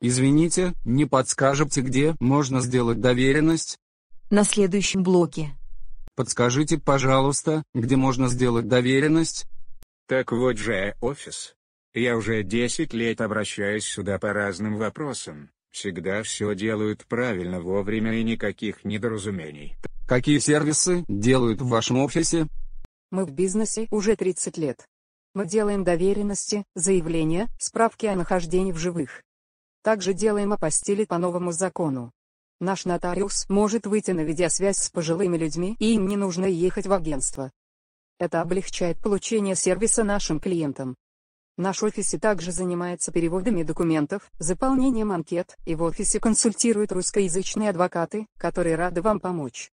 Извините, не подскажете, где можно сделать доверенность? На следующем блоке. Подскажите, пожалуйста, где можно сделать доверенность? Так вот же офис. Я уже 10 лет обращаюсь сюда по разным вопросам. Всегда все делают правильно вовремя и никаких недоразумений. Какие сервисы делают в вашем офисе? Мы в бизнесе уже 30 лет. Мы делаем доверенности, заявления, справки о нахождении в живых также делаем апостили по новому закону. Наш нотариус может выйти на видеосвязь с пожилыми людьми и им не нужно ехать в агентство. Это облегчает получение сервиса нашим клиентам. Наш офис и также занимается переводами документов, заполнением анкет, и в офисе консультируют русскоязычные адвокаты, которые рады вам помочь.